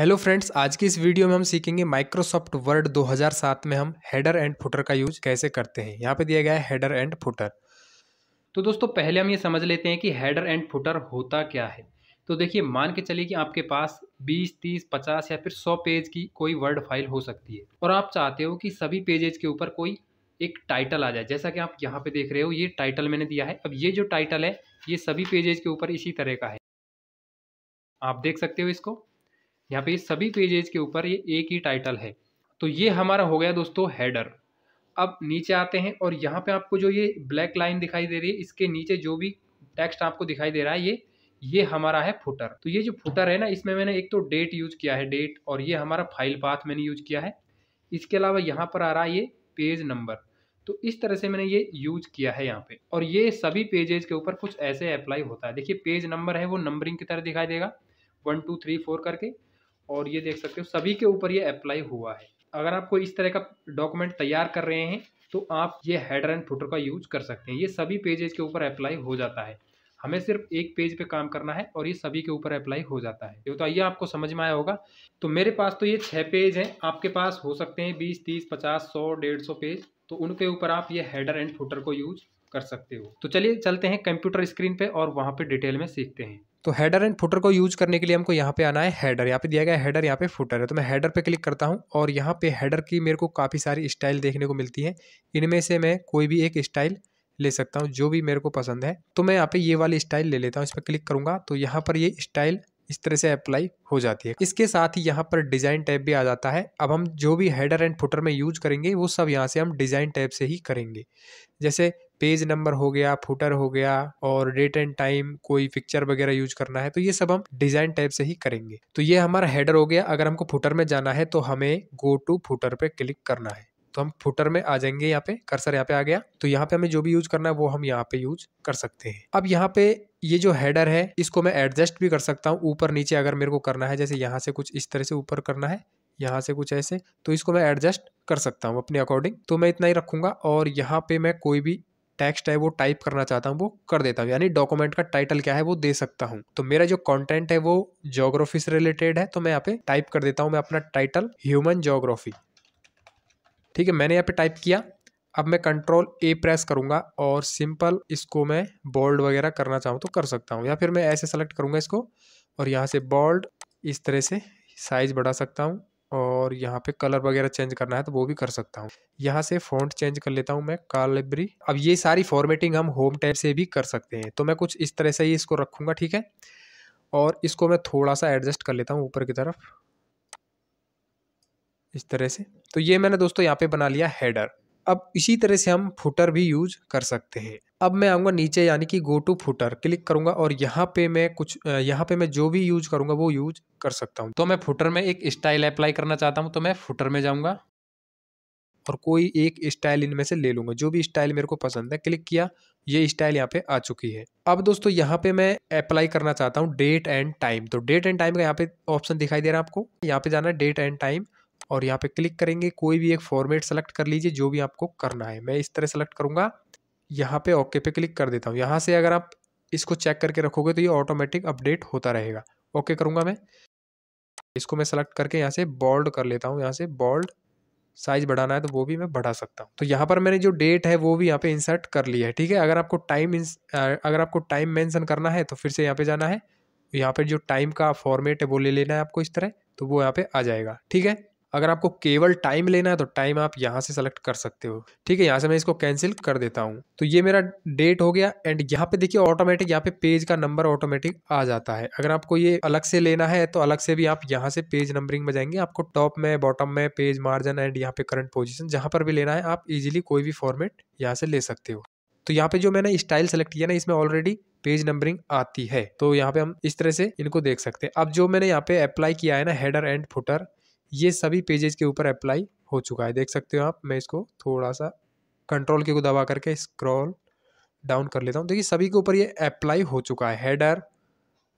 Hello friends आज की इस वीडियो में हम सीखेंगे माइक्रोसॉफ्ट वर्ड 2007 में हम हेडर एंड फुटर का यूज कैसे करते हैं यहाँ पे दिया गया है हेडर एंड फुटर तो दोस्तों पहले हम ये समझ लेते हैं कि हेडर एंड फुटर होता क्या है तो देखिए मान के चलिए कि आपके पास 20, 30, 50 या फिर 100 पेज की कोई वर्ड फाइल हो सकती है और आप चाहते हो कि सभी पेजेज के ऊपर कोई एक टाइटल आ जाए जैसा कि आप यहाँ पे देख रहे हो ये टाइटल मैंने दिया है अब ये जो टाइटल है ये सभी पेजेज के ऊपर इसी तरह का है आप देख सकते हो इसको यहाँ पे सभी पेजेज के ऊपर ये एक ही टाइटल है तो ये हमारा हो गया दोस्तों हैडर अब नीचे आते हैं और यहाँ पे आपको जो ये ब्लैक लाइन दिखाई दे रही है इसके नीचे जो भी टेक्स्ट आपको दिखाई दे रहा है ये ये हमारा है फुटर तो ये जो फुटर है ना इसमें मैंने एक तो डेट यूज किया है डेट और ये हमारा फाइल पाथ मैंने यूज किया है इसके अलावा यहाँ पर आ रहा है ये पेज नंबर तो इस तरह से मैंने ये यूज किया है यहाँ पे और ये सभी पेजेज के ऊपर कुछ ऐसे अप्लाई होता है देखिए पेज नंबर है वो नंबरिंग की तरह दिखाई देगा वन टू थ्री फोर करके और ये देख सकते हो सभी के ऊपर ये अप्लाई हुआ है अगर आप कोई इस तरह का डॉक्यूमेंट तैयार कर रहे हैं तो आप ये हेडर एंड फुटर का यूज कर सकते हैं ये सभी पेजेज के ऊपर अप्लाई हो जाता है हमें सिर्फ एक पेज पे काम करना है और ये सभी के ऊपर अप्लाई हो जाता है ये तो आइए आपको समझ में आया होगा तो मेरे पास तो ये छः पेज हैं आपके पास हो सकते हैं बीस तीस पचास सौ डेढ़ सौ पेज तो उनके ऊपर आप ये हेडर एंड फुटर को यूज कर सकते हो तो चलिए चलते हैं कंप्यूटर स्क्रीन पे और वहाँ पे डिटेल में सीखते हैं तो हेडर एंड फुटर को यूज करने के लिए हमको यहाँ पे आना है हेडर यहाँ पे दिया गया हेडर यहाँ पे फुटर है तो मैं हेडर पे क्लिक करता हूँ और यहाँ पे हेडर की मेरे को काफ़ी सारी स्टाइल देखने को मिलती है इनमें से मैं कोई भी एक स्टाइल ले सकता हूँ जो भी मेरे को पसंद है तो मैं यहाँ पे ये वाली स्टाइल ले लेता हूँ इस पर क्लिक करूँगा तो यहाँ पर ये स्टाइल इस तरह से अप्लाई हो जाती है इसके साथ ही यहाँ पर डिज़ाइन टैब भी आ जाता है अब हम जो भी हेडर एंड फुटर में यूज करेंगे वो सब यहाँ से हम डिज़ाइन टैब से ही करेंगे जैसे पेज नंबर हो गया फुटर हो गया और डेट एंड टाइम कोई पिक्चर वगैरह यूज करना है तो ये सब हम डिजाइन टाइप से ही करेंगे तो ये हमारा हेडर हो गया अगर हमको फुटर में जाना है तो हमें गो टू फुटर पे क्लिक करना है तो हम फुटर में आ जाएंगे यहाँ पे कर्सर यहाँ पे आ गया तो यहाँ पे हमें जो भी यूज करना है वो हम यहाँ पे यूज कर सकते हैं अब यहाँ पे ये जो हेडर है इसको मैं एडजस्ट भी कर सकता हूँ ऊपर नीचे अगर मेरे को करना है जैसे यहाँ से कुछ इस तरह से ऊपर करना है यहाँ से कुछ ऐसे तो इसको मैं एडजस्ट कर सकता हूँ अपने अकॉर्डिंग तो मैं इतना ही रखूंगा और यहाँ पे मैं कोई भी टेक्स्ट है वो टाइप करना चाहता हूँ वो कर देता हूँ यानी डॉक्यूमेंट का टाइटल क्या है वो दे सकता हूँ तो मेरा जो कॉन्टेंट है वो जोग्राफी से रिलेटेड है तो मैं यहाँ पे टाइप कर देता हूँ मैं अपना टाइटल ह्यूमन जोग्राफी ठीक है मैंने यहाँ पे टाइप किया अब मैं कंट्रोल ए प्रेस करूंगा और सिंपल इसको मैं बोल्ड वगैरह करना चाहूँ तो कर सकता हूँ या फिर मैं ऐसे सेलेक्ट करूँगा इसको और यहाँ से बोल्ड इस तरह से साइज़ बढ़ा सकता हूँ और यहाँ पे कलर वगैरह चेंज करना है तो वो भी कर सकता हूँ यहाँ से फ़ॉन्ट चेंज कर लेता हूँ मैं कालेबरी अब ये सारी फॉर्मेटिंग हम होम टैब से भी कर सकते हैं तो मैं कुछ इस तरह से ही इसको रखूँगा ठीक है और इसको मैं थोड़ा सा एडजस्ट कर लेता हूँ ऊपर की तरफ इस तरह से तो ये मैंने दोस्तों यहाँ पर बना लिया हैडर अब इसी तरह से हम फुटर भी यूज कर सकते हैं अब मैं आऊँगा नीचे यानी कि गो टू फुटर क्लिक करूँगा और यहाँ पे मैं कुछ यहाँ पे मैं जो भी यूज करूँगा वो यूज कर सकता हूँ तो मैं फुटर में एक स्टाइल अप्लाई करना चाहता हूँ तो मैं फुटर में जाऊँगा और कोई एक स्टाइल इनमें से ले लूँगा जो भी स्टाइल मेरे को पसंद है क्लिक किया ये स्टाइल यहाँ पे आ चुकी है अब दोस्तों यहाँ पे मैं अप्लाई करना चाहता हूँ डेट एंड टाइम तो डेट एंड टाइम का यहाँ पे ऑप्शन दिखाई दे रहा है आपको यहाँ पे जाना है डेट एंड टाइम और यहाँ पे क्लिक करेंगे कोई भी एक फॉर्मेट सेलेक्ट कर लीजिए जो भी आपको करना है मैं इस तरह सेलेक्ट करूँगा यहाँ पे ओके पे क्लिक कर देता हूँ यहाँ से अगर आप इसको चेक करके रखोगे तो ये ऑटोमेटिक अपडेट होता रहेगा ओके करूँगा मैं इसको मैं सेलेक्ट करके यहाँ से बोल्ड कर लेता हूँ यहाँ से बोल्ड साइज बढ़ाना है तो वो भी मैं बढ़ा सकता हूँ तो यहाँ पर मैंने जो डेट है वो भी यहाँ पे इंसर्ट कर लिया है ठीक है अगर आपको टाइम अगर आपको टाइम मेंशन करना है तो फिर से यहाँ पे जाना है यहाँ पर जो टाइम का फॉर्मेट है वो ले लेना है आपको इस तरह तो वो यहाँ पे आ जाएगा ठीक है अगर आपको केवल टाइम लेना है तो टाइम आप यहाँ से सेलेक्ट कर सकते हो ठीक है यहाँ से मैं इसको कैंसिल कर देता हूँ तो ये मेरा डेट हो गया एंड यहाँ पे देखिए ऑटोमेटिक यहाँ पे पेज का नंबर ऑटोमेटिक आ जाता है अगर आपको ये अलग से लेना है तो अलग से भी आप यहाँ से पेज नंबरिंग में जाएंगे आपको टॉप में बॉटम में पेज मार्जिन एंड यहाँ पे करंट पोजिशन जहाँ पर भी लेना है आप इजिली कोई भी फॉर्मेट यहाँ से ले सकते हो तो यहाँ पे जो मैंने स्टाइल सेलेक्ट किया ना इसमें ऑलरेडी पेज नंबरिंग आती है तो यहाँ पे हम इस तरह से इनको देख सकते हैं अब जो मैंने यहाँ पे अप्लाई किया है ना हेडर एंड फुटर ये सभी पेजेज के ऊपर अप्लाई हो चुका है देख सकते हो आप मैं इसको थोड़ा सा कंट्रोल के को दबा करके स्क्रॉल डाउन कर लेता हूँ देखिए सभी के ऊपर ये अप्लाई हो चुका है हेडर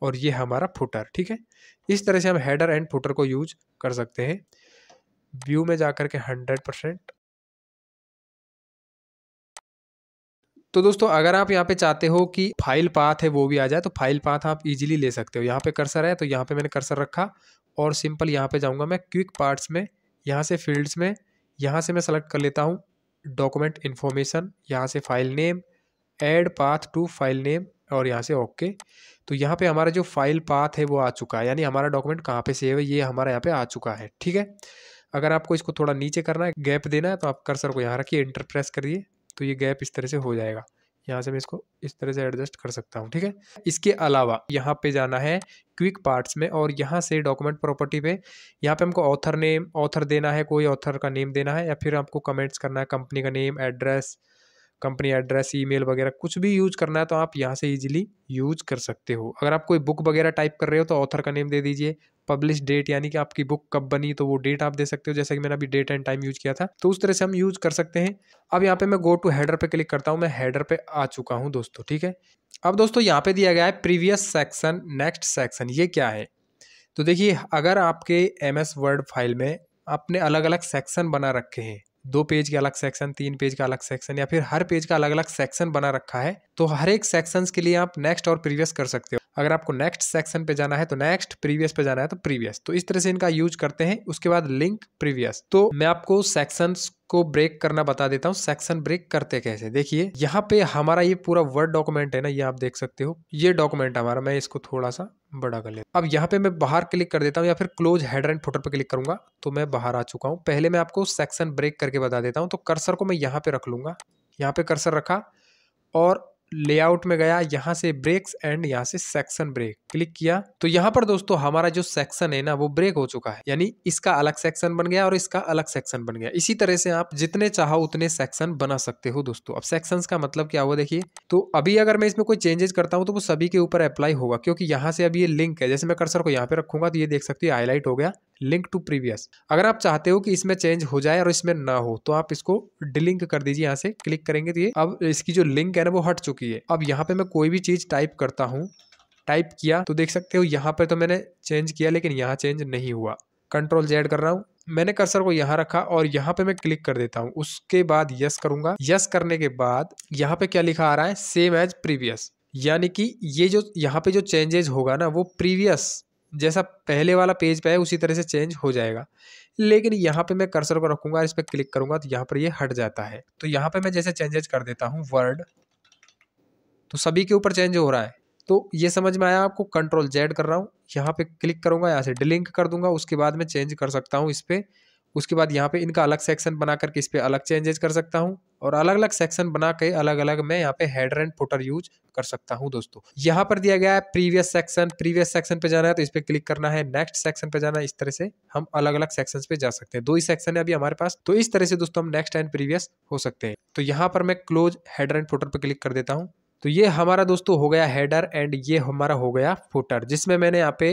और ये हमारा फुटर ठीक है इस तरह से हम हेडर एंड फुटर को यूज कर सकते हैं व्यू में जा करके हंड्रेड परसेंट तो दोस्तों अगर आप यहाँ पे चाहते हो कि फाइल पाथ है वो भी आ जाए तो फाइल पाथ आप इजीली ले सकते हो यहाँ पे कर्सर है तो यहाँ पे मैंने कर्सर रखा और सिंपल यहाँ पे जाऊँगा मैं क्विक पार्ट्स में यहाँ से फील्ड्स में यहाँ से मैं सेलेक्ट कर लेता हूँ डॉक्यूमेंट इन्फॉर्मेशन यहाँ से file name add path to file name और यहाँ से ओके तो यहाँ पे हमारा जो फाइल पाथ है वो आ चुका है यानी हमारा डॉक्यूमेंट कहाँ पे सेव है ये हमारा यहाँ पे आ चुका है ठीक है अगर आपको इसको थोड़ा नीचे करना है गैप देना है तो आप कर्सर को यहाँ रखिए इंटर प्रेस करिए तो ये गैप इस तरह से हो जाएगा यहाँ से मैं इसको इस तरह से एडजस्ट कर सकता हूँ ठीक है इसके अलावा यहाँ पे जाना है क्विक पार्ट्स में और यहाँ से डॉक्यूमेंट प्रॉपर्टी पे यहाँ पे हमको ऑथर नेम ऑथर देना है कोई ऑथर का नेम देना है या फिर आपको कमेंट्स करना है कंपनी का name address company address email वगैरह कुछ भी यूज करना है तो आप यहाँ से ईजिली यूज कर सकते हो अगर आप कोई बुक वगैरह टाइप कर रहे हो तो ऑथर का नेम दे दीजिए पब्लिश डेट यानी कि आपकी बुक कब बनी तो वो डेट आप दे सकते हो जैसे कि मैंने अभी डेट एंड टाइम यूज किया था तो उस तरह से हम यूज कर सकते हैं अब यहाँ पे मैं गो टू हेडर पे क्लिक करता हूँ मैं हेडर पे आ चुका हूँ दोस्तों ठीक है अब दोस्तों यहाँ पे दिया गया है प्रीवियस सेक्शन नेक्स्ट सेक्शन ये क्या है तो देखिए अगर आपके एम एस वर्ड फाइल में आपने अलग अलग सेक्शन बना रखे हैं दो पेज के अलग सेक्शन तीन पेज का अलग सेक्शन या फिर हर पेज का अलग अलग सेक्शन बना रखा है तो हर एक सेक्शंस के लिए आप नेक्स्ट और प्रीवियस कर सकते हो अगर आपको नेक्स्ट सेक्शन पे जाना है तो नेक्स्ट प्रीवियस पे जाना है तो प्रीवियस तो इस तरह से इनका यूज करते हैं उसके बाद लिंक प्रीवियस तो मैं आपको सेक्शन को ब्रेक करना बता देता हूँ सेक्शन ब्रेक करते कैसे देखिए यहाँ पे हमारा ये पूरा वर्ड डॉक्यूमेंट है ना ये आप देख सकते हो ये डॉक्यूमेंट हमारा मैं इसको थोड़ा सा बड़ा कर लेता अब यहाँ पे मैं बाहर क्लिक कर देता हूँ या फिर क्लोज हेडर एंड फुटर पे क्लिक करूंगा तो मैं बाहर आ चुका हूँ पहले मैं आपको सेक्शन ब्रेक करके बता देता हूँ तो कर्सर को मैं यहाँ पे रख लूंगा यहाँ पे कर्सर रखा और लेआउट में गया यहाँ से ब्रेक्स एंड यहाँ से सेक्शन ब्रेक क्लिक किया तो यहाँ पर दोस्तों हमारा जो सेक्शन है ना वो ब्रेक हो चुका है यानी इसका अलग सेक्शन बन गया और इसका अलग सेक्शन बन गया इसी तरह से आप जितने चाहो उतने सेक्शन बना सकते हो दोस्तों अब सेक्शन का मतलब क्या हुआ देखिए तो अभी अगर मैं इसमें कोई चेंजेस करता हूँ तो वो सभी के ऊपर अप्लाई होगा क्योंकि यहाँ से अब ये लिंक है जैसे मैं कर्सर को यहाँ पे रखूंगा तो ये देख सकते हो हाईलाइट हो गया लिंक टू प्रीवियस अगर आप चाहते हो कि इसमें चेंज हो जाए और इसमें ना हो तो आप इसको डिलिंक कर दीजिए यहाँ से क्लिक करेंगे तो अब इसकी जो लिंक है ना वो हट चुकी है अब यहाँ पे मैं कोई भी चीज़ टाइप करता हूँ टाइप किया तो देख सकते हो यहाँ पर तो मैंने चेंज किया लेकिन यहाँ चेंज नहीं हुआ कंट्रोल जेड कर रहा हूँ मैंने कर्सर को यहाँ रखा और यहाँ पे मैं क्लिक कर देता हूँ उसके बाद यस करूंगा यस करने के बाद यहाँ पे क्या लिखा आ रहा है सेम एज प्रीवियस यानी कि ये जो यहाँ पे जो चेंजेस होगा ना वो प्रीवियस जैसा पहले वाला पेज पे है उसी तरह से चेंज हो जाएगा लेकिन यहाँ पे मैं कर्सर को रखूंगा इस पर क्लिक करूंगा तो यहाँ पर ये यह हट जाता है तो यहाँ पे मैं जैसे चेंजेज कर देता हूँ वर्ड तो सभी के ऊपर चेंज हो रहा है तो ये समझ में आया आपको कंट्रोल जेड कर रहा हूँ यहाँ पे क्लिक करूंगा यहाँ से डिलिंक कर दूंगा उसके बाद मैं चेंज कर सकता हूँ इस पर उसके बाद यहाँ पे इनका अलग सेक्शन बना करके इस पर अलग चेंजेस कर सकता हूँ और अलग अलग सेक्शन बना के अलग अलग मैं यहाँ पे हेडर एंड फुटर यूज कर सकता हूँ दोस्तों यहाँ पर दिया गया है प्रीवियस सेक्शन प्रीवियस सेक्शन पे जाना है तो इस पर क्लिक करना है नेक्स्ट सेक्शन पे जाना है इस तरह से हम अलग अलग सेक्शन पे जा सकते हैं दो ही सेक्शन है अभी हमारे पास तो इस तरह से दोस्तों हम नेक्स्ट एंड प्रीवियस हो सकते हैं तो यहाँ पर मैं क्लोज हेडर एंड फुटर पर क्लिक कर देता हूँ तो ये हमारा दोस्तों हो गया हेडर एंड ये हमारा हो गया फुटर जिसमें मैंने यहाँ पे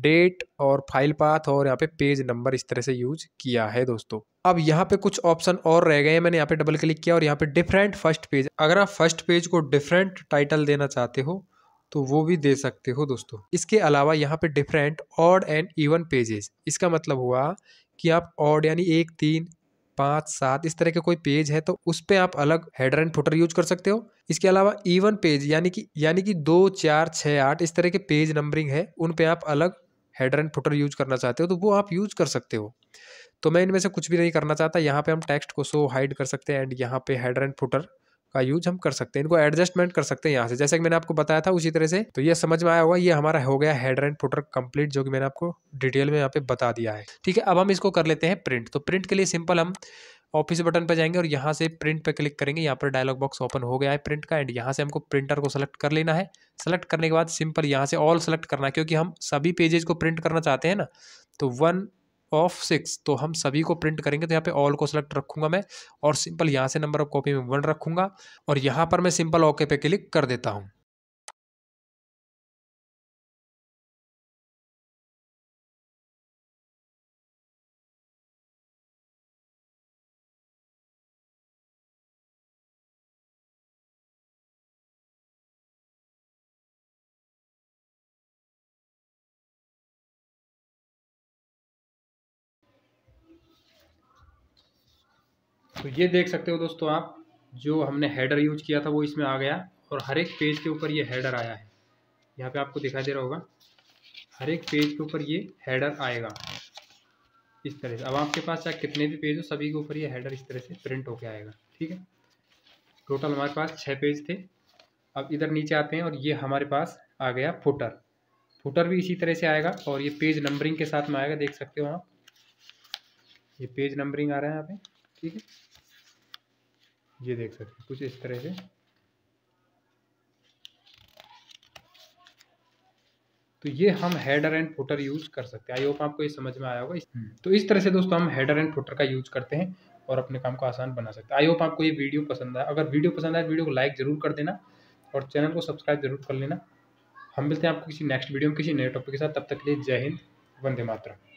डेट और फाइल पाथ और यहाँ पे पेज नंबर इस तरह से यूज किया है दोस्तों अब यहाँ पे कुछ ऑप्शन और रह गए हैं मैंने यहाँ पे डबल क्लिक किया और यहाँ पे डिफरेंट फर्स्ट पेज अगर आप फर्स्ट पेज को डिफरेंट टाइटल देना चाहते हो तो वो भी दे सकते हो दोस्तों इसके अलावा यहाँ पे different odd and even pages इसका मतलब हुआ कि आप ऑड यानी एक तीन पाँच सात इस तरह के कोई पेज है तो उस पर आप अलग हेडर एंड फुटर यूज कर सकते हो इसके अलावा इवन पेज यानी कि यानी कि दो चार छः आठ इस तरह के पेज नंबरिंग है उन पे आप अलग हेडर एंड फुटर यूज करना चाहते हो तो वो आप यूज कर सकते हो तो मैं इनमें से कुछ भी नहीं करना चाहता यहाँ पे हम टेक्स्ट को सो हाइड कर सकते हैं एंड यहाँ पे हेडर एंड फुटर का यूज हम कर सकते हैं इनको एडजस्टमेंट कर सकते हैं यहाँ से जैसे कि मैंने आपको बताया था उसी तरह से तो ये समझ में आया होगा ये हमारा हो गया हेडर एंड फुटर कंप्लीट जो कि मैंने आपको डिटेल में यहाँ पे बता दिया है ठीक है अब हम इसको कर लेते हैं प्रिंट तो प्रिंट के लिए सिंपल हम ऑफिस बटन पर जाएंगे और यहाँ से प्रिंट पर क्लिक करेंगे यहाँ पर डायलॉग बॉक्स ओपन हो गया है प्रिंट का एंड यहाँ से हमको प्रिंटर को सेलेक्ट कर लेना है सेलेक्ट करने के बाद सिंपल यहाँ से ऑल सेलेक्ट करना है क्योंकि हम सभी पेजेज को प्रिंट करना चाहते हैं ना तो वन ऑफ सिक्स तो हम सभी को प्रिंट करेंगे तो यहाँ पे ऑल को सेलेक्ट रखूंगा मैं और सिंपल यहाँ से नंबर ऑफ कॉपी में वन रखूंगा और यहाँ पर मैं सिंपल ओके पे क्लिक कर देता हूँ तो ये देख सकते हो दोस्तों आप जो हमने हेडर यूज किया था वो इसमें आ गया और हर एक पेज के ऊपर ये हेडर आया है यहाँ पे आपको दिखाई दे रहा होगा हर एक पेज के ऊपर ये हेडर आएगा इस तरह से अब आपके पास चाहे कितने भी पेज हो सभी के ऊपर ये हेडर इस तरह से प्रिंट होके आएगा ठीक है टोटल हमारे पास छः पेज थे अब इधर नीचे आते हैं और ये हमारे पास आ गया फुटर फुटर भी इसी तरह से आएगा और ये पेज नंबरिंग के साथ में आएगा देख सकते हो आप ये पेज नंबरिंग आ रहा है यहाँ पे ठीक है ये देख सकते हैं कुछ इस तरह से तो ये हम हेडर एंड फुटर यूज कर सकते हैं आई होप आपको ये समझ में आया होगा हम्म। तो इस तरह से दोस्तों हम हेडर एंड फुटर का यूज करते हैं और अपने काम को आसान बना सकते हैं आई होप आपको ये वीडियो पसंद आया अगर वीडियो पसंद आया वीडियो को लाइक जरूर कर देना और चैनल को सब्सक्राइब जरूर कर लेना हम मिलते हैं आपको किसी नेक्स्ट वीडियो में किसी नए टॉपिक के साथ तब तक के लिए जय हिंद वंदे मातरम